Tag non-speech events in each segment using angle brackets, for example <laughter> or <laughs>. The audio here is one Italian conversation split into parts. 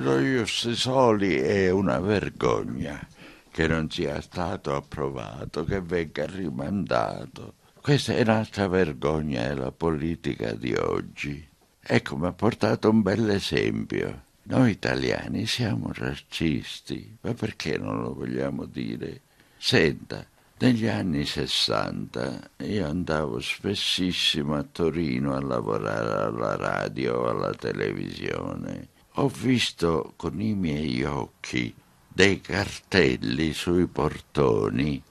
Lo Ius Soli è una vergogna che non sia stato approvato, che venga rimandato. Questa è un'altra vergogna della politica di oggi. Ecco, mi ha portato un bel esempio. Noi italiani siamo razzisti, ma perché non lo vogliamo dire? Senta, negli anni Sessanta io andavo spessissimo a Torino a lavorare alla radio o alla televisione ho visto con i miei occhi dei cartelli sui portoni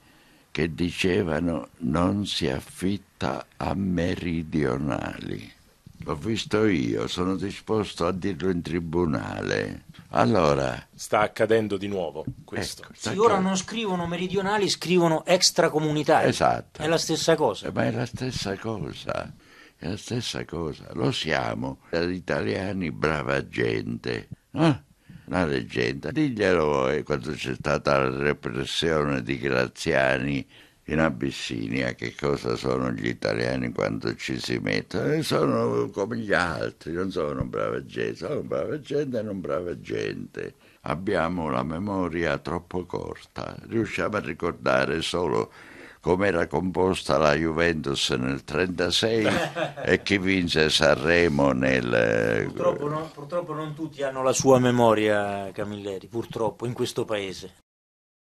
che dicevano non si affitta a meridionali. L'ho visto io, sono disposto a dirlo in tribunale. Allora. Sta accadendo di nuovo questo. Ecco, sì, ora non scrivono meridionali, scrivono extracomunitari. Esatto. È la stessa cosa. Eh, ma è la stessa cosa. È la stessa cosa, lo siamo, gli italiani brava gente. Eh? Una leggenda, diglielo voi, quando c'è stata la repressione di Graziani in Abissinia, che cosa sono gli italiani quando ci si mettono? E eh, sono come gli altri, non sono brava gente, sono brava gente e non brava gente abbiamo la memoria troppo corta, riusciamo a ricordare solo come era composta la Juventus nel 1936 <laughs> e chi vinse Sanremo nel... Eh, purtroppo, no, purtroppo non tutti hanno la sua memoria, Camilleri, purtroppo, in questo paese.